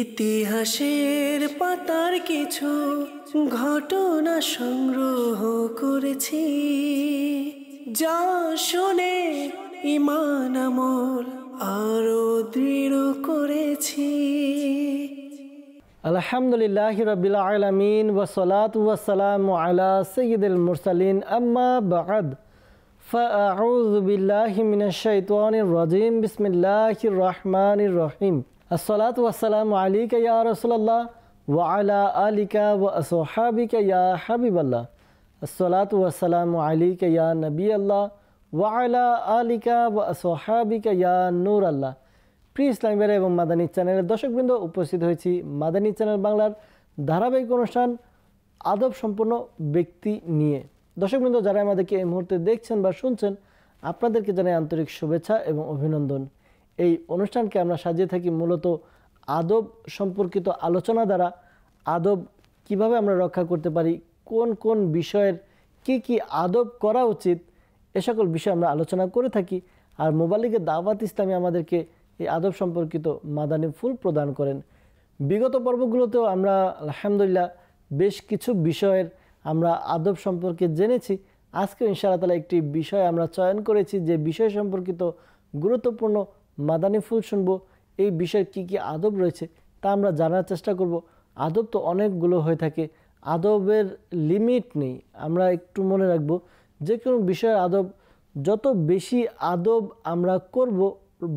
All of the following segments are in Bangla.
ইতিহাসের পাতার কিছু ঘটনা সংগ্রহ করেছি যা শুনে ইমান আমল আরো দৃঢ় করেছি আলহামদুলিল্লাহ রবিল আলমিন ওসলাত ওয়াসালাম আলা সঈদুল মুরসালিন আম্মা বাদ فأعوذ بالله من الشيطان الرجيم بسم الله الرحمن الرحيم আসসালাত ওয়াসালাম আলিকা ইয়া রসুল্লাহ ওয়া আলা আলিকা ওয়া আসহাবিকা ইয়া হাবিবাল্লাহ আসসালাত ওয়াসালাম আলিকা ইয়া নবী আল্লাহ ওয়া আলা আলিকা ওয়া আসহাবিকা ইয়া নূর আল্লাহ প্রি ইসলামীরা এবং মাদানী চ্যানেলের দর্শকবৃন্দ উপস্থিত হয়েছি মাদানী চ্যানেল বাংলার ধারাবাহিক অনুষ্ঠান আদব সম্পন্ন ব্যক্তি নিয়ে দর্শকবৃন্দ যারা আমাদেরকে এই মুহূর্তে দেখছেন বা শুনছেন আপনাদেরকে জানাই আন্তরিক শুভেচ্ছা এবং অভিনন্দন এই অনুষ্ঠানকে আমরা সাজিয়ে থাকি মূলত আদব সম্পর্কিত আলোচনা দ্বারা আদব কিভাবে আমরা রক্ষা করতে পারি কোন কোন বিষয়ের কি কি আদব করা উচিত এ সকল বিষয়ে আমরা আলোচনা করে থাকি আর মোবালিকে দাওয়াত ইসলামী আমাদেরকে এই আদব সম্পর্কিত মাদানী ফুল প্রদান করেন বিগত পর্বগুলোতেও আমরা আলহামদুলিল্লাহ বেশ কিছু বিষয়ের আমরা আদব সম্পর্কে জেনেছি আজকে ইনশাআল্লাহ তালা একটি বিষয় আমরা চয়ন করেছি যে বিষয় সম্পর্কিত গুরুত্বপূর্ণ মাদানী ফুল শুনবো এই বিষয়ে কি কি আদব রয়েছে তা আমরা জানার চেষ্টা করব আদব তো অনেকগুলো হয়ে থাকে আদবের লিমিট নেই আমরা একটু মনে রাখব যে কোনো বিষয়ের আদব যত বেশি আদব আমরা করব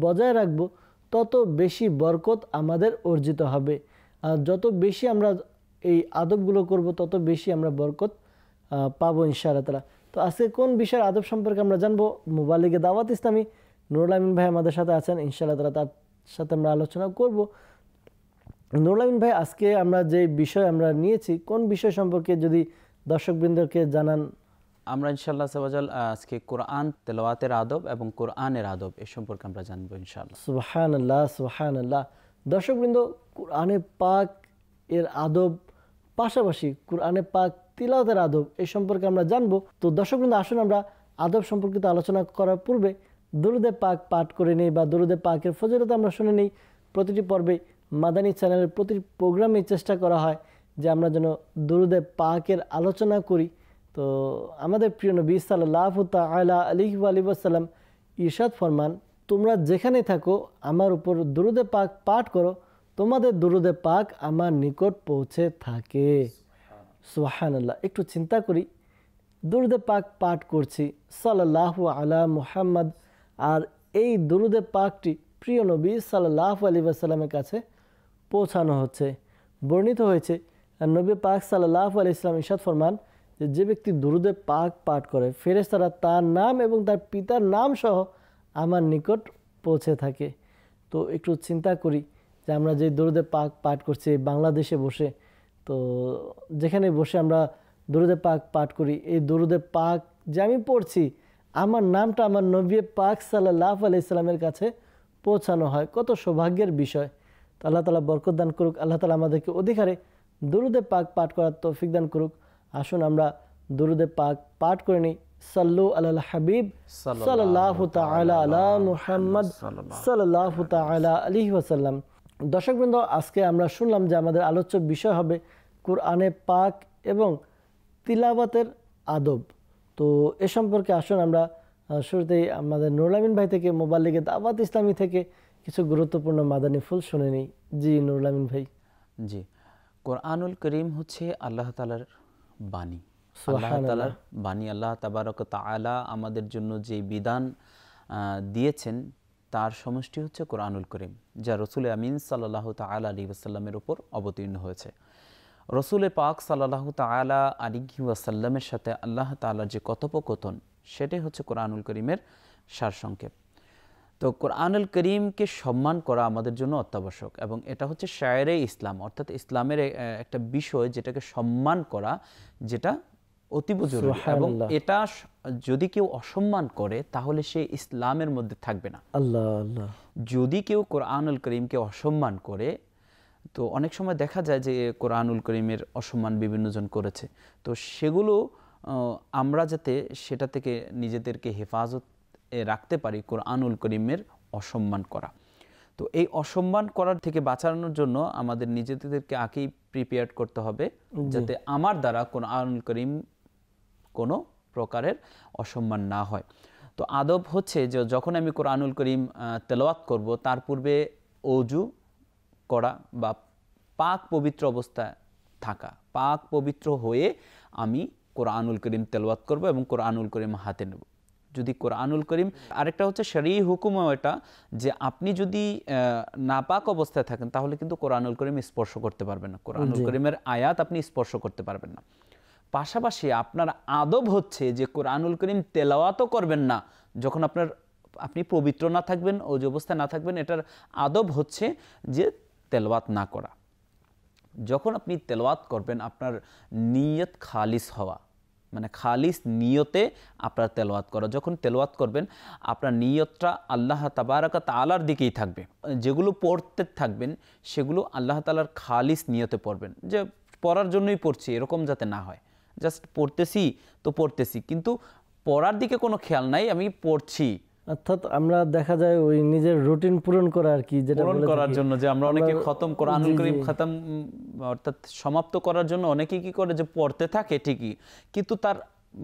বজায় রাখব তত বেশি বরকত আমাদের অর্জিত হবে যত বেশি আমরা এই আদবগুলো করব তত বেশি আমরা বরকত পাবো ইনশাআল্লাহ তো আজকে কোন বিষয়ের আদব সম্পর্কে আমরা জানবো মোবালিকে দাওয়াত ইসলামী নুরুল আমিন ভাই আমাদের সাথে আছেন ইনশাল্লাহ তারা তার সাথে আমরা আলোচনা করব নুরুল আমিন ভাই আজকে আমরা যে বিষয় আমরা নিয়েছি কোন বিষয় সম্পর্কে যদি দর্শকবৃন্দকে জানান আমরা ইনশাল্লাহ সেবাজাল আজকে কোরআন তেলাওয়াতের আদব এবং কোরআনের আদব এ সম্পর্কে আমরা জানবো ইনশাল্লাহ সুহান আল্লাহ সুহান আল্লাহ দর্শকবৃন্দ কোরআনে পাক এর আদব পাশাপাশি কোরআনে পাক তিলাওতের আদব এ সম্পর্কে আমরা জানবো তো দর্শকবৃন্দ আসুন আমরা আদব সম্পর্কিত আলোচনা করার পূর্বে দুরুদে পাক পাঠ করে নেই বা দুরুদে পাকের ফজরত আমরা শুনে নেই প্রতিটি পর্বে মাদানী চ্যানেলের প্রতিটি প্রোগ্রামে চেষ্টা করা হয় যে আমরা যেন দুরুদে পাকের আলোচনা করি তো আমাদের প্রিয় নবী সাল্লাহ তালা আলিহ আলিবাসাল্লাম ইরশাদ ফরমান তোমরা যেখানে থাকো আমার উপর দুরুদে পাক পাঠ করো তোমাদের দুরুদে পাক আমার নিকট পৌঁছে থাকে সোহানাল্লাহ একটু চিন্তা করি দুরুদে পাক পাঠ করছি সাল্লাহ আলা মুহাম্মদ আর এই দরুদে পাকটি প্রিয় নবী সাল্লাহ আলী সাল্লামের কাছে পৌঁছানো হচ্ছে বর্ণিত হয়েছে নবী পাক সাল্লাহ আলি ইসলাম ইসাদ ফরমান যে যে ব্যক্তি দুরুদে পাক পাঠ করে ফেরেস তারা তার নাম এবং তার পিতার নাম সহ আমার নিকট পৌঁছে থাকে তো একটু চিন্তা করি যে আমরা যে দরুদে পাক পাঠ করছি বাংলাদেশে বসে তো যেখানে বসে আমরা দরুদে পাক পাঠ করি এই দরুদে পাক যে আমি পড়ছি আমার নামটা আমার নবী পাক সাল্লাহ আলাইসাল্লামের কাছে পৌঁছানো হয় কত সৌভাগ্যের বিষয় তো আল্লাহ তালা বরকদান করুক আল্লাহ তালা আমাদেরকে অধিকারে দুরুদে পাক পাঠ করার তৌফিক দান করুক আসুন আমরা দুরুদে পাক পাঠ করে নিই সাল্লু আল্লাহ হাবিব সাল্লাহ তালা আলা মুহাম্মদ সাল্লাহ তালা আলী দর্শক বৃন্দ আজকে আমরা শুনলাম যে আমাদের আলোচ্য বিষয় হবে কুরআনে পাক এবং তিলাবাতের আদব তো এ সম্পর্কে আসুন আমরা শুরুতেই আমাদের নুরুলামিন ভাই থেকে মোবাইল লিগে দাওয়াত ইসলামী থেকে কিছু গুরুত্বপূর্ণ মাদানী ফুল শুনে নিই জি নুরুলামিন ভাই জি কোরআনুল করিম হচ্ছে আল্লাহ তালার বাণী বাণী আল্লাহ তাবারক তালা আমাদের জন্য যে বিধান দিয়েছেন তার সমষ্টি হচ্ছে কোরআনুল করিম যা রসুল আমিন সাল্লাহ তাল আলী আসাল্লামের উপর অবতীর্ণ হয়েছে রসুলে পাক সাল্লাহ তালা আলিগি ওয়াসাল্লামের সাথে আল্লাহ তালার যে কথোপকথন সেটাই হচ্ছে কোরআনুল করিমের সারসংক্ষেপ তো কোরআনুল করিমকে সম্মান করা আমাদের জন্য অত্যাবশ্যক এবং এটা হচ্ছে শায়রে ইসলাম অর্থাৎ ইসলামের একটা বিষয় যেটাকে সম্মান করা যেটা অতীব জরুরি এবং এটা যদি কেউ অসম্মান করে তাহলে সে ইসলামের মধ্যে থাকবে না আল্লাহ আল্লাহ যদি কেউ কোরআনুল করিমকে অসম্মান করে তো অনেক সময় দেখা যায় যে কোরআনুল করিমের অসম্মান বিভিন্নজন করেছে তো সেগুলো আমরা যাতে সেটা থেকে নিজেদেরকে হেফাজত রাখতে পারি কোরআনুল করিমের অসম্মান করা তো এই অসম্মান করার থেকে বাঁচানোর জন্য আমাদের নিজেদেরকে আগেই প্রিপেয়ার করতে হবে যাতে আমার দ্বারা কোরআনুল করিম কোনো প্রকারের অসম্মান না হয় তো আদব হচ্ছে যে যখন আমি কোরআনুল করিম তেলাওয়াত করব তার পূর্বে অজু করা বা পাক পবিত্র অবস্থায় থাকা পাক পবিত্র হয়ে আমি কোরআনুল করিম তেলওয়াত করব এবং কোরআনুল করিম হাতে নেব যদি কোরআনুল করিম আরেকটা হচ্ছে শরী হুকুম এটা যে আপনি যদি নাপাক অবস্থায় থাকেন তাহলে কিন্তু কোরআনুল করিম স্পর্শ করতে পারবেন না কোরআনুল করিমের আয়াত আপনি স্পর্শ করতে পারবেন না পাশাপাশি আপনার আদব হচ্ছে যে কোরআনুল করিম তেলাওয়াতও করবেন না যখন আপনার আপনি পবিত্র না থাকবেন ওজ অবস্থায় না থাকবেন এটার আদব হচ্ছে যে তেলওয়াত না করা যখন আপনি তেলওয়াত করবেন আপনার নিয়ত খালিস হওয়া মানে খালিস নিয়তে আপনার তেলওয়াত করা যখন তেলওয়াত করবেন আপনার নিয়তটা আল্লাহ তাবারাকা তালার দিকেই থাকবে যেগুলো পড়তে থাকবেন সেগুলো আল্লাহ তালার খালিস নিয়তে পড়বেন যে পড়ার জন্যই পড়ছি এরকম যাতে না হয় জাস্ট পড়তেছি তো পড়তেছি কিন্তু পড়ার দিকে কোনো খেয়াল নাই আমি পড়ছি অর্থাৎ আমরা দেখা যায় ওই নিজের রুটিন পূরণ করা আর কি যেটা পূরণ করার জন্য যে আমরা অনেকে খতম কোরআনুল করিম খতম অর্থাৎ সমাপ্ত করার জন্য অনেকে কি করে যে পড়তে থাকে ঠিকই কিন্তু তার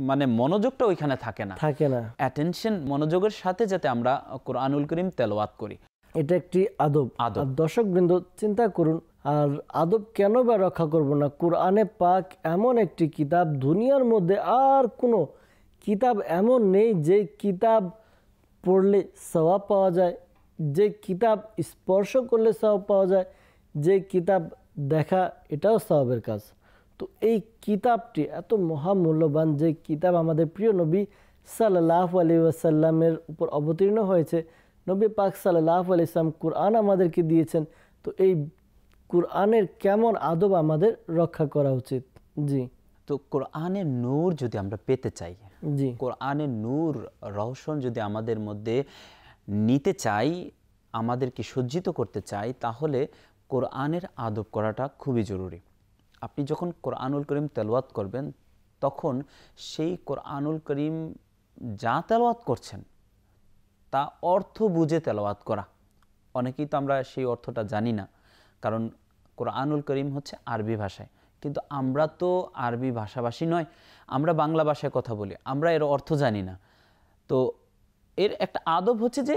মানে মনোযোগটা ওইখানে থাকে না থাকে না অ্যাটেনশন মনোযোগের সাথে যাতে আমরা কোরআনুল করিম তেলাওয়াত করি এটা একটি আদব আদব দর্শক বৃন্দ চিন্তা করুন আর আদব কেন বা রক্ষা করব না কোরআনে পাক এমন একটি কিতাব দুনিয়ার মধ্যে আর কোনো কিতাব এমন নেই যে কিতাব পড়লে সবাব পাওয়া যায় যে কিতাব স্পর্শ করলে সবাব পাওয়া যায় যে কিতাব দেখা এটাও সবাবের কাজ তো এই কিতাবটি এত মহামূল্যবান যে কিতাব আমাদের প্রিয় নবী সাল্লাহ আলী আসাল্লামের উপর অবতীর্ণ হয়েছে নবী পাক সাল্লাহ আলি ইসলাম কোরআন আমাদেরকে দিয়েছেন তো এই কোরআনের কেমন আদব আমাদের রক্ষা করা উচিত জি তো কোরআনের নূর যদি আমরা পেতে চাই কোরআনের নূর রহস্য যদি আমাদের মধ্যে নিতে চাই আমাদেরকে সজ্জিত করতে চাই তাহলে কোরআনের আদব করাটা খুবই জরুরি আপনি যখন কোরআনুল করিম তেলওয়াত করবেন তখন সেই কোরআনুল করিম যা তেলওয়াত করছেন তা অর্থ বুঝে তেলাওয়াত করা অনেকেই তো আমরা সেই অর্থটা জানি না কারণ কোরআনুল করিম হচ্ছে আরবি ভাষায় কিন্তু আমরা তো আরবি ভাষাভাষী নয় আমরা বাংলা ভাষায় কথা বলি আমরা এর অর্থ জানি না তো এর একটা আদব হচ্ছে যে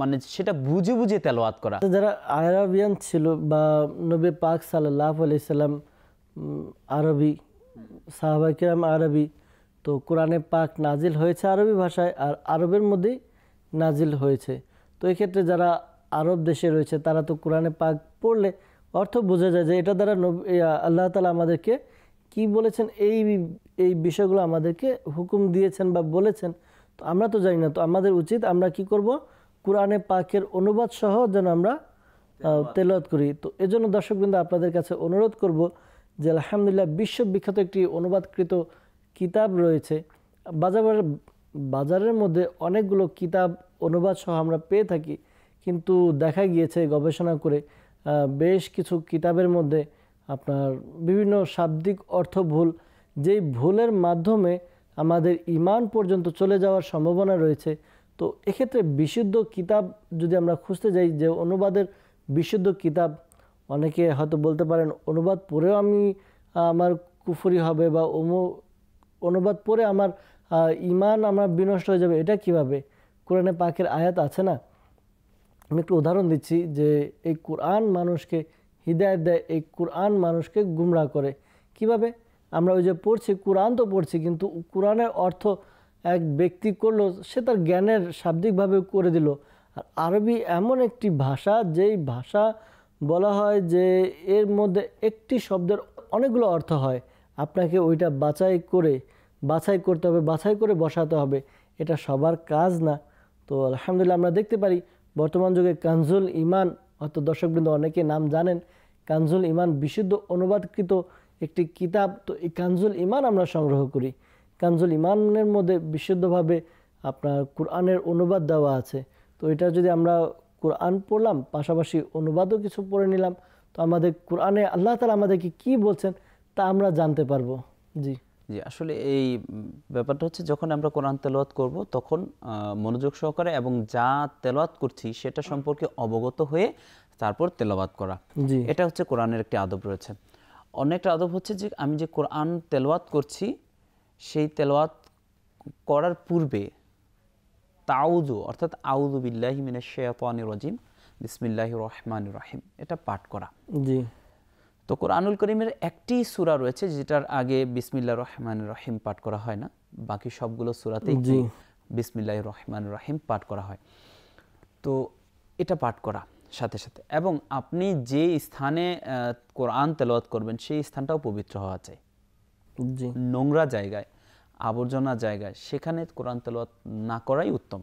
মানে সেটা বুঝে বুঝে তেলোয়াত করা যারা আরবিয়ান ছিল বা নবী পাক সাল্লাহ আলাইসাল্লাম আরবি সাহাবাকিরাম আরবি তো কোরআনে পাক নাজিল হয়েছে আরবি ভাষায় আর আরবের মধ্যেই নাজিল হয়েছে তো এক্ষেত্রে যারা আরব দেশে রয়েছে তারা তো কোরআনে পাক পড়লে অর্থ বোঝা যায় যে এটা দ্বারা আল্লাহ তালা আমাদেরকে কি বলেছেন এই এই বিষয়গুলো আমাদেরকে হুকুম দিয়েছেন বা বলেছেন তো আমরা তো জানি না তো আমাদের উচিত আমরা কি করব কোরআনে পাকের অনুবাদ সহ যেন আমরা তেলত করি তো এজন্য দর্শকবৃন্দ আপনাদের কাছে অনুরোধ করব যে আলহামদুলিল্লাহ বিশ্ববিখ্যাত একটি অনুবাদকৃত কিতাব রয়েছে বাজারের বাজারের মধ্যে অনেকগুলো কিতাব অনুবাদ সহ আমরা পেয়ে থাকি কিন্তু দেখা গিয়েছে গবেষণা করে বেশ কিছু কিতাবের মধ্যে আপনার বিভিন্ন শাব্দিক অর্থ ভুল যেই ভুলের মাধ্যমে আমাদের ইমান পর্যন্ত চলে যাওয়ার সম্ভাবনা রয়েছে তো এক্ষেত্রে বিশুদ্ধ কিতাব যদি আমরা খুঁজতে যাই যে অনুবাদের বিশুদ্ধ কিতাব অনেকে হয়তো বলতে পারেন অনুবাদ পড়েও আমি আমার কুফুরি হবে বা অমু অনুবাদ পড়ে আমার ইমান আমার বিনষ্ট হয়ে যাবে এটা কিভাবে কোরআনে পাকের আয়াত আছে না আমি একটু উদাহরণ দিচ্ছি যে এই কোরআন মানুষকে হৃদায়ত দেয় এই কোরআন মানুষকে গুমরা করে কিভাবে আমরা ওই যে পড়ছি কোরআন তো পড়ছি কিন্তু কোরআনের অর্থ এক ব্যক্তি করলো সে তার জ্ঞানের শাব্দিকভাবে করে দিল আর আরবি এমন একটি ভাষা যেই ভাষা বলা হয় যে এর মধ্যে একটি শব্দের অনেকগুলো অর্থ হয় আপনাকে ওইটা বাছাই করে বাছাই করতে হবে বাছাই করে বসাতে হবে এটা সবার কাজ না তো আলহামদুলিল্লাহ আমরা দেখতে পারি বর্তমান যুগে কানজুল ইমান দর্শক দর্শকবৃন্দ অনেকে নাম জানেন কানজুল ইমান বিশুদ্ধ অনুবাদকৃত একটি কিতাব তো এই কানজুল ইমান আমরা সংগ্রহ করি কানজুল ইমানের মধ্যে বিশুদ্ধভাবে আপনার কোরআনের অনুবাদ দেওয়া আছে তো এটা যদি আমরা কোরআন পড়লাম পাশাপাশি অনুবাদও কিছু পড়ে নিলাম তো আমাদের কোরআনে আল্লাহ তালা আমাদেরকে কি বলছেন তা আমরা জানতে পারবো জি জি আসলে এই ব্যাপারটা হচ্ছে যখন আমরা কোরআন তেলাওয়াত করব তখন মনোযোগ সহকারে এবং যা তেলাওয়াত করছি সেটা সম্পর্কে অবগত হয়ে তারপর তেলাওয়াত করা এটা হচ্ছে কোরআনের একটি আদব রয়েছে অনেকটা আদব হচ্ছে যে আমি যে কোরআন তেলাওয়াত করছি সেই তেলাওয়াত করার পূর্বে তাউজু অর্থাৎ আউজু বিল্লাহি মিনাশ শাইতানির রাজিম বিসমিল্লাহ রহমান রহিম এটা পাঠ করা জি তো কোরআনুল করিমের একটি সুরা রয়েছে যেটার আগে বিসমিল্লা রহমান রহিম পাঠ করা হয় না বাকি সবগুলো সুরাতেই বিসমিল্লাহ রহমান রহিম পাঠ করা হয় তো এটা পাঠ করা সাথে সাথে এবং আপনি যে স্থানে কোরআন তেলাওয়াত করবেন সেই স্থানটাও পবিত্র হওয়া চাই নোংরা জায়গায় আবর্জনা জায়গায় সেখানে কোরআন তেলাওয়াত না করাই উত্তম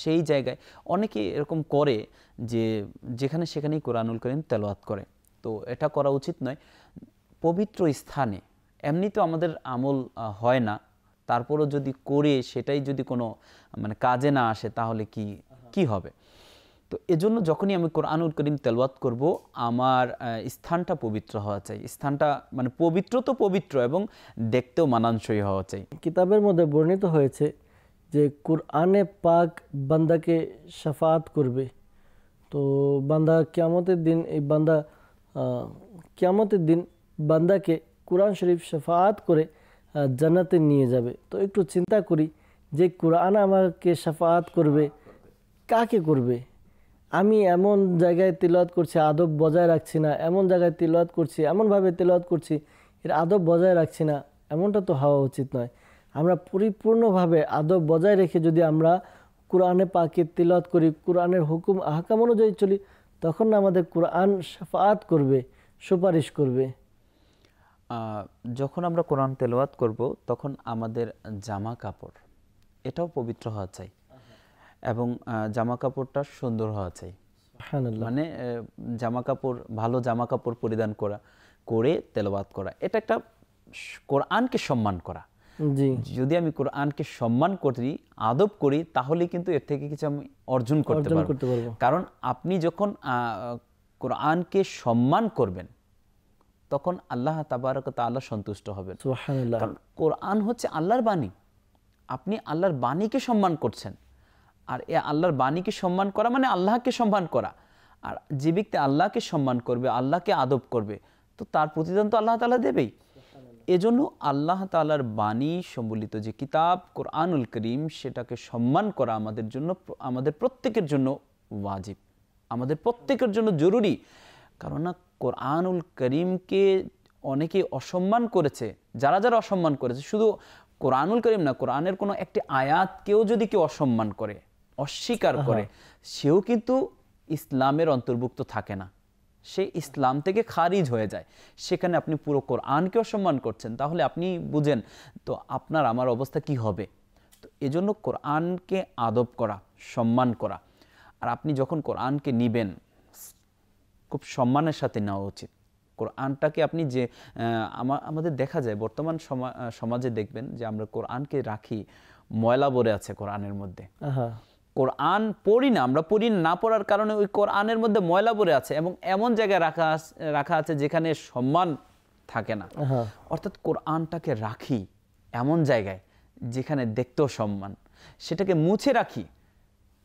সেই জায়গায় অনেকে এরকম করে যে যেখানে সেখানেই কোরআনুল করিম তেলাওয়াত করে তো এটা করা উচিত নয় পবিত্র স্থানে এমনি তো আমাদের আমল হয় না তারপরও যদি করে সেটাই যদি কোনো মানে কাজে না আসে তাহলে কি কি হবে তো এজন্য যখনই আমি কোরআনুল করিম তেলওয়াত করব আমার স্থানটা পবিত্র হওয়া চাই স্থানটা মানে পবিত্র তো পবিত্র এবং দেখতেও মানানসই হওয়া চাই কিতাবের মধ্যে বর্ণিত হয়েছে যে কোরআনে পাক বান্দাকে সাফাত করবে তো বান্দা কেমতের দিন এই বান্দা কেয়ামতের দিন বান্দাকে কোরআন শরীফ সাফাত করে জান্নাতে নিয়ে যাবে তো একটু চিন্তা করি যে কোরআন আমাকে সাফাত করবে কাকে করবে আমি এমন জায়গায় তিলওয়াত করছি আদব বজায় রাখছি না এমন জায়গায় তিলওয়াত করছি এমনভাবে তিলওয়াত করছি এর আদব বজায় রাখছি না এমনটা তো হওয়া উচিত নয় আমরা পরিপূর্ণভাবে আদব বজায় রেখে যদি আমরা কোরআনে পাকে তিলত করি কোরআনের হুকুম আহকাম অনুযায়ী চলি তখন আমাদের কোরআন সাফাত করবে সুপারিশ করবে যখন আমরা কোরআন তেলাওয়াত করব তখন আমাদের জামা কাপড় এটাও পবিত্র হওয়া চাই এবং জামা কাপড়টা সুন্দর হওয়া চাই মানে জামা কাপড় ভালো জামা কাপড় পরিধান করা করে তেলাওয়াত করা এটা একটা কোরআনকে সম্মান করা যদি আমি কোরআনকে সম্মান করি আদব করি তাহলে কিন্তু এর থেকে কিছু আমি অর্জন করতে পারবো কারণ আপনি যখন কোরআনকে সম্মান করবেন তখন আল্লাহ তাবারক আল্লাহ সন্তুষ্ট হবেন কারণ কোরআন হচ্ছে আল্লাহর বাণী আপনি আল্লাহর বাণীকে সম্মান করছেন আর এ আল্লাহর বাণীকে সম্মান করা মানে আল্লাহকে সম্মান করা আর যে ব্যক্তি আল্লাহকে সম্মান করবে আল্লাহকে আদব করবে তো তার প্রতিদান তো আল্লাহ তালা দেবেই এজন্য আল্লাহ তালার বাণী সম্বলিত যে কিতাব কোরআনুল করিম সেটাকে সম্মান করা আমাদের জন্য আমাদের প্রত্যেকের জন্য ওয়াজিব আমাদের প্রত্যেকের জন্য জরুরি কারণ না কোরআনুল করিমকে অনেকে অসম্মান করেছে যারা যারা অসম্মান করেছে শুধু কোরআনুল করিম না কোরআনের কোনো একটি আয়াতকেও যদি কেউ অসম্মান করে অস্বীকার হ্যাঁ, করে হ্যাঁ। সেও কিন্তু ইসলামের অন্তর্ভুক্ত থাকে না সে ইসলাম থেকে খারিজ হয়ে যায় সেখানে আপনি পুরো কোরআনকে অসম্মান করছেন তাহলে আপনি বুঝেন তো আপনার আমার অবস্থা কি হবে তো এজন্য কোরআনকে আদব করা সম্মান করা আর আপনি যখন কোরআনকে নিবেন খুব সম্মানের সাথে নেওয়া উচিত কোরআনটাকে আপনি যে আমাদের দেখা যায় বর্তমান সমাজে দেখবেন যে আমরা কোরআনকে রাখি ময়লা বলে আছে কোরআনের মধ্যে কোরআন পড়ি না আমরা পড়ি না পড়ার কারণে ওই কোরআনের মধ্যে ময়লা পড়ে আছে এবং এমন জায়গায় রাখা রাখা আছে যেখানে সম্মান থাকে না হ্যাঁ। অর্থাৎ কোরআনটাকে রাখি এমন জায়গায় যেখানে দেখতেও সম্মান সেটাকে মুছে রাখি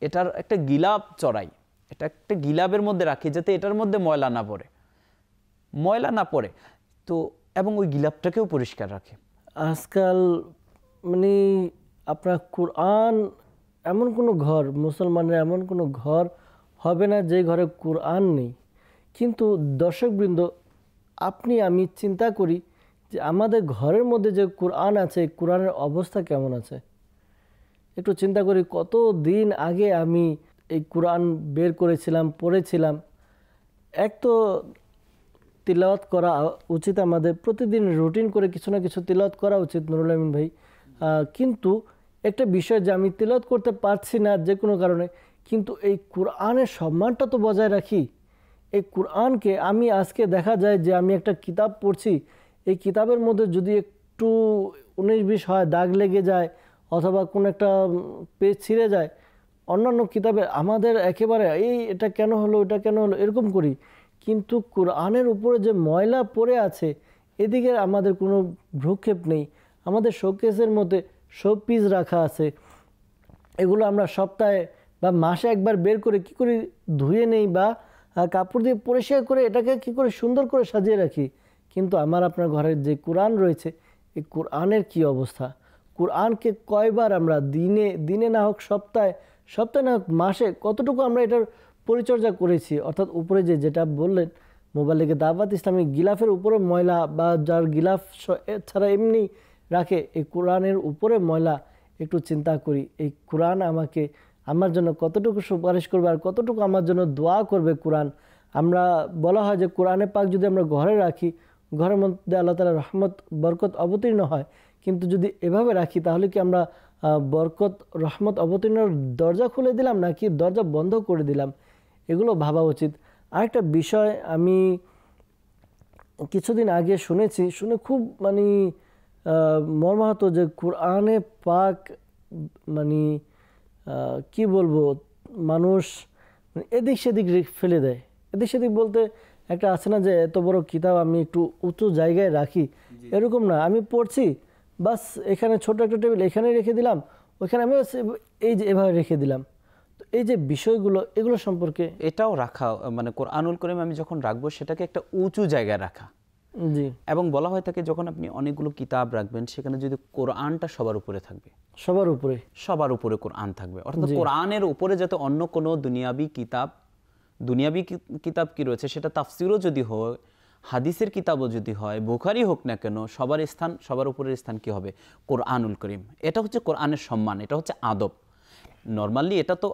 এটার একটা গিলাপ চড়াই এটা একটা গিলাপের মধ্যে রাখি যাতে এটার মধ্যে ময়লা না পড়ে ময়লা না পড়ে তো এবং ওই গিলাপটাকেও পরিষ্কার রাখে আজকাল মানে আপনার কোরআন এমন কোনো ঘর মুসলমানের এমন কোনো ঘর হবে না যে ঘরে কোরআন নেই কিন্তু দর্শকবৃন্দ আপনি আমি চিন্তা করি যে আমাদের ঘরের মধ্যে যে কোরআন আছে কোরআনের অবস্থা কেমন আছে একটু চিন্তা করি কত দিন আগে আমি এই কোরআন বের করেছিলাম পড়েছিলাম এক তো তিলাওয়াত করা উচিত আমাদের প্রতিদিন রুটিন করে কিছু না কিছু তিলাওয়াত করা উচিত নুরুল আমিন ভাই কিন্তু একটা বিষয় যে আমি তেলত করতে পারছি না যে কোনো কারণে কিন্তু এই কোরআনের সম্মানটা তো বজায় রাখি এই কোরআনকে আমি আজকে দেখা যায় যে আমি একটা কিতাব পড়ছি এই কিতাবের মধ্যে যদি একটু উনিশ বিশ হয় দাগ লেগে যায় অথবা কোনো একটা পেজ ছিঁড়ে যায় অন্যান্য কিতাবে আমাদের একেবারে এই এটা কেন হলো এটা কেন হলো এরকম করি কিন্তু কোরআনের উপরে যে ময়লা পড়ে আছে এদিকে আমাদের কোনো ভ্রুক্ষেপ নেই আমাদের শোকেসের মধ্যে শো পিস রাখা আছে এগুলো আমরা সপ্তাহে বা মাসে একবার বের করে কি করে ধুয়ে নেই বা কাপড় দিয়ে পরিষ্কার করে এটাকে কি করে সুন্দর করে সাজিয়ে রাখি কিন্তু আমার আপনার ঘরের যে কোরআন রয়েছে এই কোরআনের কি অবস্থা কোরআনকে কয়বার আমরা দিনে দিনে না হোক সপ্তাহে সপ্তাহে না হোক মাসে কতটুকু আমরা এটার পরিচর্যা করেছি অর্থাৎ উপরে যে যেটা বললেন মোবাইলে থেকে দাবাত ইসলামী গিলাফের উপরে ময়লা বা যার গিলাফ ছাড়া এমনি রাখে এই কোরআনের উপরে ময়লা একটু চিন্তা করি এই কোরআন আমাকে আমার জন্য কতটুকু সুপারিশ করবে আর কতটুকু আমার জন্য দোয়া করবে কোরআন আমরা বলা হয় যে কোরআনে পাক যদি আমরা ঘরে রাখি ঘরের মধ্যে আল্লাহ তালা রহমত বরকত অবতীর্ণ হয় কিন্তু যদি এভাবে রাখি তাহলে কি আমরা বরকত রহমত অবতীর্ণ দরজা খুলে দিলাম নাকি দরজা বন্ধ করে দিলাম এগুলো ভাবা উচিত আরেকটা বিষয় আমি কিছুদিন আগে শুনেছি শুনে খুব মানে মর্মাহত যে কোরআনে পাক মানে কি বলবো মানুষ মানে এদিক সেদিক ফেলে দেয় এদিক সেদিক বলতে একটা আছে না যে এত বড় কিতাব আমি একটু উঁচু জায়গায় রাখি এরকম না আমি পড়ছি বাস এখানে ছোট একটা টেবিল এখানে রেখে দিলাম ওইখানে আমি এই যে এভাবে রেখে দিলাম তো এই যে বিষয়গুলো এগুলো সম্পর্কে এটাও রাখা মানে আনুল করিম আমি যখন রাখবো সেটাকে একটা উঁচু জায়গায় রাখা এবং বলা হয় থাকে যখন আপনি অনেকগুলো কিতাব রাখবেন সেখানে যদি কোরআনটা সবার উপরে থাকবে সবার উপরে সবার উপরে কোরআন থাকবে অর্থাৎ কোরআনের উপরে যাতে অন্য কোনো দুনিয়াবি কিতাব দুনিয়াবি কিতাব কি রয়েছে সেটা তাফসিরও যদি হয় হাদিসের কিতাবও যদি হয় বুখারি হোক না কেন সবার স্থান সবার উপরের স্থান কি হবে কোরআনুল করিম এটা হচ্ছে কোরআনের সম্মান এটা হচ্ছে আদব নর্মালি এটা তো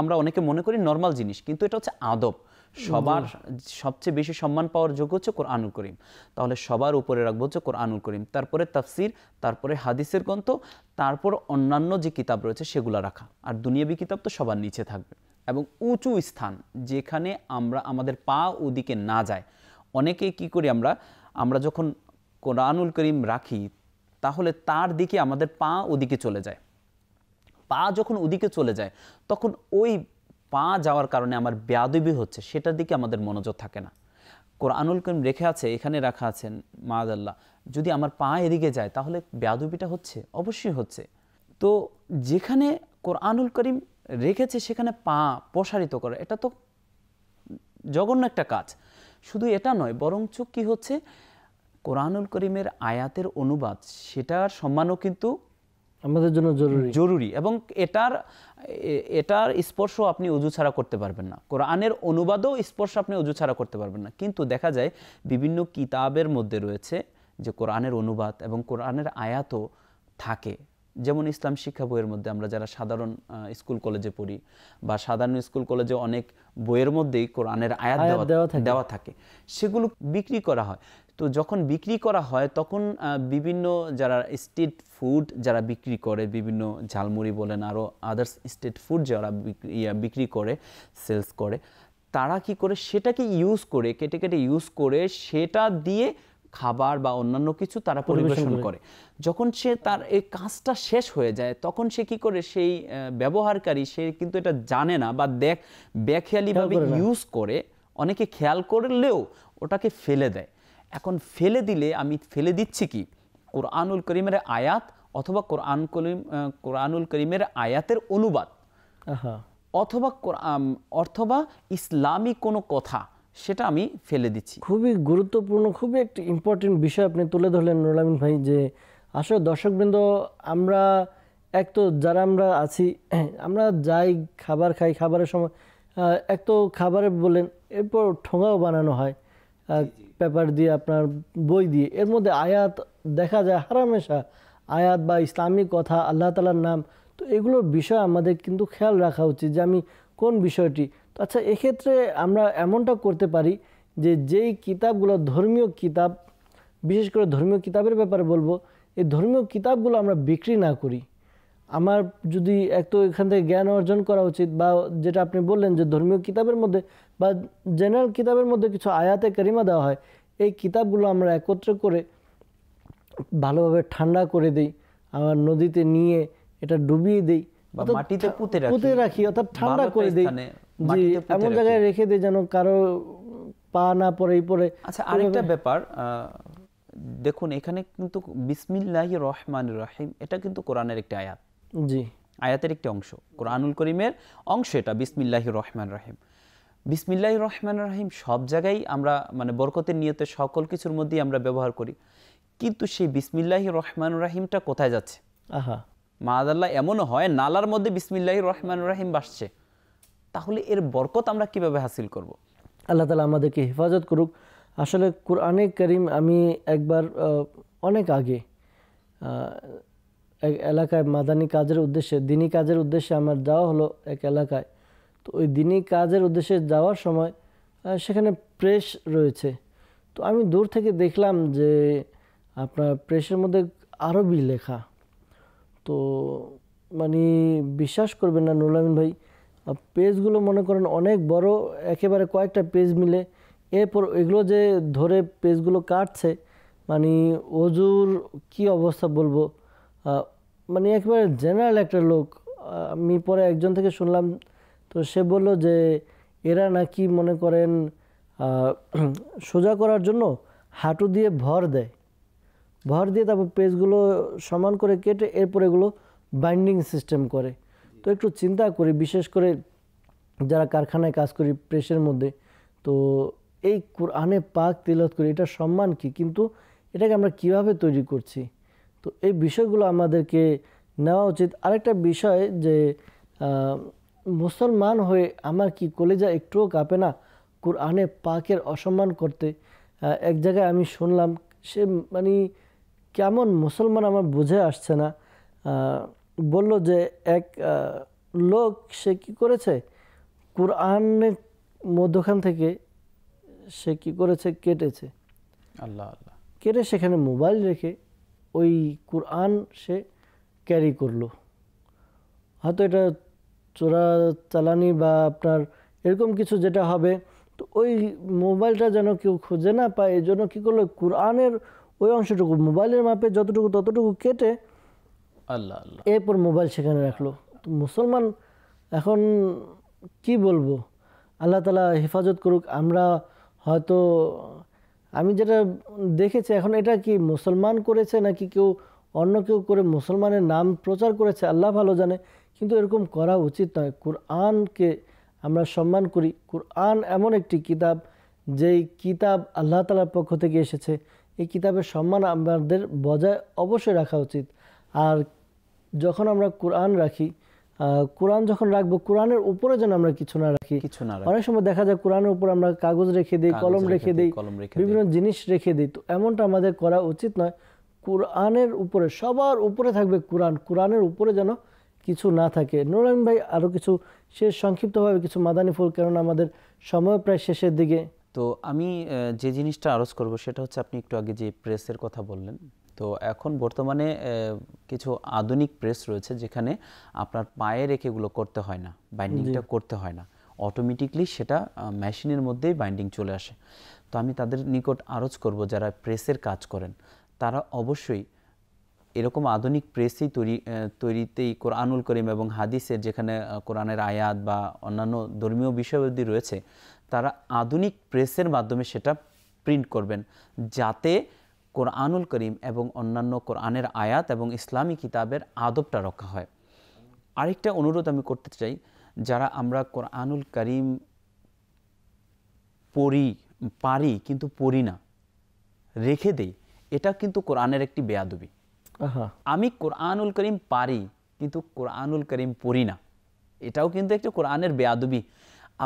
আমরা অনেকে মনে করি নর্মাল জিনিস কিন্তু এটা হচ্ছে আদব সবার সবচেয়ে বেশি সম্মান পাওয়ার যোগ্য হচ্ছে কোরআনুল করিম তাহলে সবার উপরে রাখবো হচ্ছে কোরআনুল করিম তারপরে তাফসির তারপরে হাদিসের গ্রন্থ তারপর অন্যান্য যে কিতাব রয়েছে সেগুলো রাখা আর দুনিয়াবি কিতাব তো সবার নিচে থাকবে এবং উঁচু স্থান যেখানে আমরা আমাদের পা ওদিকে না যায় অনেকে কি করি আমরা আমরা যখন কোরআনুল করিম রাখি তাহলে তার দিকে আমাদের পা ওদিকে চলে যায় পা যখন ওদিকে চলে যায় তখন ওই পা যাওয়ার কারণে আমার বেয়াদবি হচ্ছে সেটার দিকে আমাদের মনোযোগ থাকে না কোরআনুল করিম রেখে আছে এখানে রাখা আছেন মাদাল্লাহ যদি আমার পা এদিকে যায় তাহলে বেয়াদবিটা হচ্ছে অবশ্যই হচ্ছে তো যেখানে কোরআনুল করিম রেখেছে সেখানে পা প্রসারিত করা এটা তো জঘন্য একটা কাজ শুধু এটা নয় বরঞ্চ কি হচ্ছে কোরআনুল করিমের আয়াতের অনুবাদ সেটার সম্মানও কিন্তু আমাদের জন্য জরুরি জরুরি এবং এটার এটার স্পর্শ আপনি অজু ছাড়া করতে পারবেন না কোরআনের অনুবাদও স্পর্শ আপনি অজু ছাড়া করতে পারবেন না কিন্তু দেখা যায় বিভিন্ন কিতাবের মধ্যে রয়েছে যে কোরআনের অনুবাদ এবং কোরআনের আয়াতও থাকে যেমন ইসলাম শিক্ষা বইয়ের মধ্যে আমরা যারা সাধারণ স্কুল কলেজে পড়ি বা সাধারণ স্কুল কলেজে অনেক বইয়ের মধ্যেই কোরআনের আয়াত দেওয়া থাকে সেগুলো বিক্রি করা হয় তো যখন বিক্রি করা হয় তখন বিভিন্ন যারা স্ট্রিট ফুড যারা বিক্রি করে বিভিন্ন ঝালমুড়ি বলেন আরও আদার্স স্ট্রিট ফুড যারা বিক্রি করে সেলস করে তারা কি করে সেটাকে ইউজ করে কেটে কেটে ইউজ করে সেটা দিয়ে খাবার বা অন্যান্য কিছু তারা পরিবেশন করে যখন সে তার এই কাজটা শেষ হয়ে যায় তখন সে কি করে সেই ব্যবহারকারী সে কিন্তু এটা জানে না বা দেখ ব্যাখেয়ালিভাবে ইউজ করে অনেকে খেয়াল করলেও ওটাকে ফেলে দেয় এখন ফেলে দিলে আমি ফেলে দিচ্ছি কি কোরআনুল করিমের আয়াত অথবা কোরআন করিম কোরআনুল করিমের আয়াতের অনুবাদ অথবা অথবা ইসলামী কোনো কথা সেটা আমি ফেলে দিচ্ছি খুবই গুরুত্বপূর্ণ খুবই একটি ইম্পর্টেন্ট বিষয় আপনি তুলে ধরলেন নুরামিন ভাই যে আসলে দর্শকবৃন্দ আমরা এক তো যারা আমরা আছি আমরা যাই খাবার খাই খাবারের সময় এক তো খাবারে বলেন এরপর ঠোঙাও বানানো হয় পেপার দিয়ে আপনার বই দিয়ে এর মধ্যে আয়াত দেখা যায় হারামেশা আয়াত বা ইসলামিক কথা আল্লাহ তালার নাম তো এগুলোর বিষয় আমাদের কিন্তু খেয়াল রাখা উচিত যে আমি কোন বিষয়টি তো আচ্ছা এক্ষেত্রে আমরা এমনটা করতে পারি যে যেই কিতাবগুলো ধর্মীয় কিতাব বিশেষ করে ধর্মীয় কিতাবের ব্যাপারে বলবো এই ধর্মীয় কিতাবগুলো আমরা বিক্রি না করি আমার যদি এক তো এখান থেকে জ্ঞান অর্জন করা উচিত বা যেটা আপনি বললেন যে ধর্মীয় কিতাবের মধ্যে বা জেনারেল কিতাবের মধ্যে কিছু আয়াতে কারিমা দেওয়া হয় এই কিতাবগুলো আমরা একত্র করে ভালোভাবে ঠান্ডা করে দিই আমার নদীতে নিয়ে এটা ডুবিয়ে দিই মাটিতে পুঁতে রাখি পুঁতে রাখি অর্থাৎ ঠান্ডা করে দিই জি এমন জায়গায় রেখে দিই যেন কারো পা না পড়ে পরে আচ্ছা আরেকটা ব্যাপার দেখুন এখানে কিন্তু বিসমিল্লাহ রহমান রাহিম এটা কিন্তু কোরআনের একটি আয়াত জি আয়াতের একটি অংশ কোরআনুল করিমের অংশ এটা বিসমিল্লাহ রহমান রাহিম বিসমিল্লাহ রহমান রাহিম সব জায়গায় আমরা মানে বরকতের নিয়তে সকল কিছুর মধ্যেই আমরা ব্যবহার করি কিন্তু সেই বিসমিল্লাহ রহমান রাহিমটা কোথায় যাচ্ছে আহা মা আদাল্লাহ এমনও হয় নালার মধ্যে বিসমিল্লাহ রহমান রাহিম বাসছে তাহলে এর বরকত আমরা কিভাবে হাসিল করব। আল্লাহ তালা আমাদেরকে হেফাজত করুক আসলে কোরআনে করিম আমি একবার অনেক আগে এক এলাকায় মাদানি কাজের উদ্দেশ্যে দিনী কাজের উদ্দেশ্যে আমার যাওয়া হলো এক এলাকায় তো ওই দিনই কাজের উদ্দেশ্যে যাওয়ার সময় সেখানে প্রেস রয়েছে তো আমি দূর থেকে দেখলাম যে আপনার প্রেসের মধ্যে আরবি লেখা তো মানে বিশ্বাস করবেন না নুরামিন ভাই পেজগুলো মনে করেন অনেক বড় একেবারে কয়েকটা পেজ মিলে এরপর এগুলো যে ধরে পেজগুলো কাটছে মানে অজুর কি অবস্থা বলবো মানে একেবারে জেনারেল একটা লোক আমি পরে একজন থেকে শুনলাম তো সে বলল যে এরা নাকি মনে করেন সোজা করার জন্য হাঁটু দিয়ে ভর দেয় ভর দিয়ে তারপর পেজগুলো সমান করে কেটে এরপর এগুলো বাইন্ডিং সিস্টেম করে তো একটু চিন্তা করি বিশেষ করে যারা কারখানায় কাজ করি প্রেসের মধ্যে তো এই কোরআনে পাক তিলত করি এটা সম্মান কি কিন্তু এটাকে আমরা কিভাবে তৈরি করছি তো এই বিষয়গুলো আমাদেরকে নেওয়া উচিত আরেকটা বিষয় যে মুসলমান হয়ে আমার কি কলেজা একটুও কাঁপে না কোরআনে পাকের অসম্মান করতে এক জায়গায় আমি শুনলাম সে মানে কেমন মুসলমান আমার বুঝে আসছে না বলল যে এক লোক সে কি করেছে কোরআনের মধ্যখান থেকে সে কি করেছে কেটেছে আল্লাহ আল্লাহ কেটে সেখানে মোবাইল রেখে ওই কোরআন সে ক্যারি করলো হয়তো এটা চোরা চালানি বা আপনার এরকম কিছু যেটা হবে তো ওই মোবাইলটা যেন কেউ খুঁজে না পায় এই জন্য কী করলো কোরআনের ওই অংশটুকু মোবাইলের মাপে যতটুকু ততটুকু কেটে আল্লাহ আল্লাহ এরপর মোবাইল সেখানে রাখলো তো মুসলমান এখন কি বলবো আল্লাহ তালা হেফাজত করুক আমরা হয়তো আমি যেটা দেখেছি এখন এটা কি মুসলমান করেছে নাকি কেউ অন্য কেউ করে মুসলমানের নাম প্রচার করেছে আল্লাহ ভালো জানে কিন্তু এরকম করা উচিত নয় কোরআনকে আমরা সম্মান করি কোরআন এমন একটি কিতাব যেই কিতাব আল্লাহ তালার পক্ষ থেকে এসেছে এই কিতাবের সম্মান আমাদের বজায় অবশ্যই রাখা উচিত আর যখন আমরা কোরআন রাখি কোরআন যখন রাখবো কোরআনের উপরে যেন আমরা কিছু না রাখি কিছু না অনেক সময় দেখা যায় কোরআনের উপর আমরা কাগজ রেখে দিই কলম রেখে দিই কলম রেখে বিভিন্ন জিনিস রেখে দিই তো এমনটা আমাদের করা উচিত নয় কোরআনের উপরে সবার উপরে থাকবে কোরআন কোরআনের উপরে যেন কিছু না থাকে নুরান ভাই আরও কিছু শেষ সংক্ষিপ্তভাবে কিছু মাদানি ফুল কেননা আমাদের সময় প্রায় শেষের দিকে তো আমি যে জিনিসটা আরজ করব সেটা হচ্ছে আপনি একটু আগে যে প্রেসের কথা বললেন তো এখন বর্তমানে কিছু আধুনিক প্রেস রয়েছে যেখানে আপনার পায়ে রেখে এগুলো করতে হয় না বাইন্ডিংটা করতে হয় না অটোমেটিকলি সেটা মেশিনের মধ্যেই বাইন্ডিং চলে আসে তো আমি তাদের নিকট আরজ করব যারা প্রেসের কাজ করেন তারা অবশ্যই এরকম আধুনিক প্রেসই তৈরি তৈরিতেই কোরআনুল করিম এবং হাদিসের যেখানে কোরআনের আয়াত বা অন্যান্য ধর্মীয় যদি রয়েছে তারা আধুনিক প্রেসের মাধ্যমে সেটা প্রিন্ট করবেন যাতে কোরআনুল করিম এবং অন্যান্য কোরআনের আয়াত এবং ইসলামী কিতাবের আদবটা রক্ষা হয় আরেকটা অনুরোধ আমি করতে চাই যারা আমরা কোরআনুল করিম পড়ি পারি কিন্তু পড়ি না রেখে দেই এটা কিন্তু কোরআনের একটি বেয়াদবি আমি কোরআনুল করিম পারি কিন্তু কোরআনুল করিম পড়ি না এটাও কিন্তু একটি কোরআনের বেয়াদবি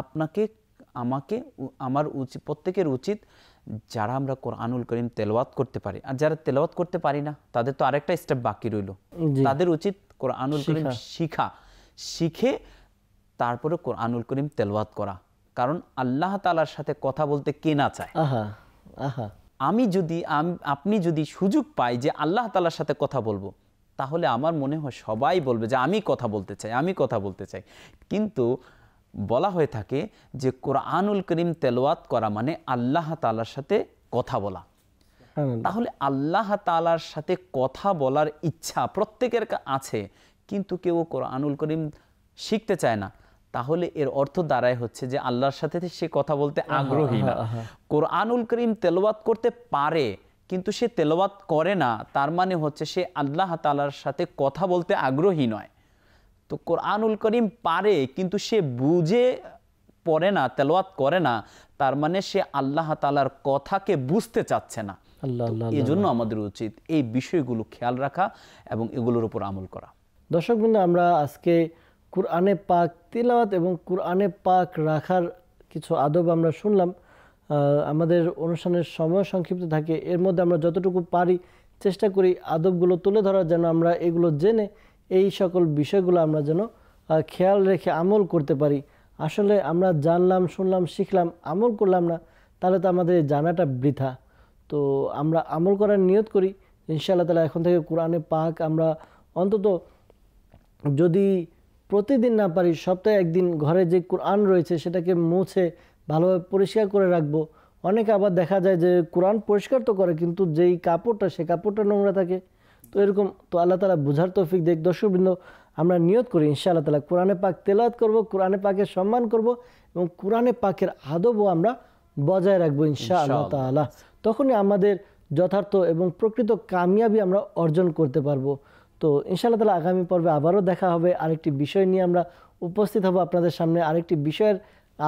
আপনাকে আমাকে আমার উচিত প্রত্যেকের উচিত যারা আমরা কোরআনুল করিম তেলওয়াত করতে পারি আর যারা তেলওয়াত করতে পারি না তাদের তো আরেকটা স্টেপ বাকি রইল তাদের উচিত কোরআনুল করিম শিখা শিখে তারপরে কোরআনুল করিম তেলওয়াত করা কারণ আল্লাহ তালার সাথে কথা বলতে কে না চায় আহা আহা আমি যদি আপনি যদি সুযোগ পাই যে আল্লাহ তালার সাথে কথা বলবো তাহলে আমার মনে হয় সবাই বলবে যে আমি কথা বলতে চাই আমি কথা বলতে চাই কিন্তু বলা হয়ে থাকে যে কোরআনুল করিম তেলোয়াত করা মানে আল্লাহ তালার সাথে কথা বলা তাহলে আল্লাহ তালার সাথে কথা বলার ইচ্ছা প্রত্যেকের আছে কিন্তু কেউ কোরআনুল করিম শিখতে চায় না তাহলে এর অর্থ দাঁড়ায় হচ্ছে যে আল্লাহর সাথে সে কথা বলতে আগ্রহী না কোরআনুল করিম তেলবাত করতে পারে কিন্তু সে তেলবাত করে না তার মানে হচ্ছে সে আল্লাহ তালার সাথে কথা বলতে আগ্রহী নয় তো কোরআনুল করিম পারে কিন্তু সে বুঝে পড়ে না তেলোয়াত করে না তার মানে সে আল্লাহ তালার কথাকে বুঝতে চাচ্ছে না এই জন্য আমাদের উচিত এই বিষয়গুলো খেয়াল রাখা এবং এগুলোর উপর আমল করা দর্শক আমরা আজকে কোরআনে পাক তিলাওয়াত এবং কোরআনে পাক রাখার কিছু আদব আমরা শুনলাম আমাদের অনুষ্ঠানের সময় সংক্ষিপ্ত থাকে এর মধ্যে আমরা যতটুকু পারি চেষ্টা করি আদবগুলো তুলে ধরার যেন আমরা এগুলো জেনে এই সকল বিষয়গুলো আমরা যেন খেয়াল রেখে আমল করতে পারি আসলে আমরা জানলাম শুনলাম শিখলাম আমল করলাম না তাহলে তো আমাদের জানাটা বৃথা তো আমরা আমল করার নিয়ত করি ইনশাআল্লাহ তালা এখন থেকে কোরআনে পাক আমরা অন্তত যদি প্রতিদিন না পারি সপ্তাহে একদিন ঘরে যে কোরআন রয়েছে সেটাকে মুছে ভালোভাবে পরিষ্কার করে রাখবো অনেকে আবার দেখা যায় যে কোরআন পরিষ্কার তো করে কিন্তু যেই কাপড়টা সে কাপড়টা নোংরা থাকে তো এরকম তো আল্লাহ তালা বোঝার তৌফিক দেখ দর্শকবৃন্দ আমরা নিয়ত করি ইনশা আল্লাহ তালা কোরআনে পাক তেলাত করব কোরআনে পাকের সম্মান করব এবং কোরআনে পাকের আদবও আমরা বজায় রাখবো ইনশা আল্লাহ তালা তখনই আমাদের যথার্থ এবং প্রকৃত কামিয়াবি আমরা অর্জন করতে পারবো তো ইনশাআল্লাহ তালা আগামী পর্বে আবারও দেখা হবে আরেকটি বিষয় নিয়ে আমরা উপস্থিত হব আপনাদের সামনে আরেকটি বিষয়ের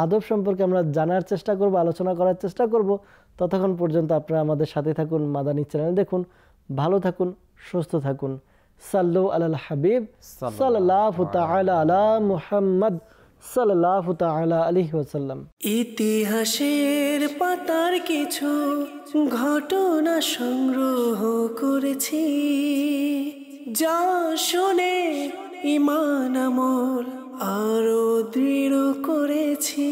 আদব সম্পর্কে আমরা জানার চেষ্টা করব আলোচনা করার চেষ্টা করব ততক্ষণ পর্যন্ত আপনারা আমাদের সাথে থাকুন মাদানি চ্যানেল দেখুন ভালো থাকুন সুস্থ থাকুন সাল্লু আল হাবিব সাল্লাহ আলা মুহাম্মদ ইতিহাসের পাতার কিছু ঘটনা সংগ্রহ করেছি যা শোনে ইমান আমল আরো দৃঢ় করেছি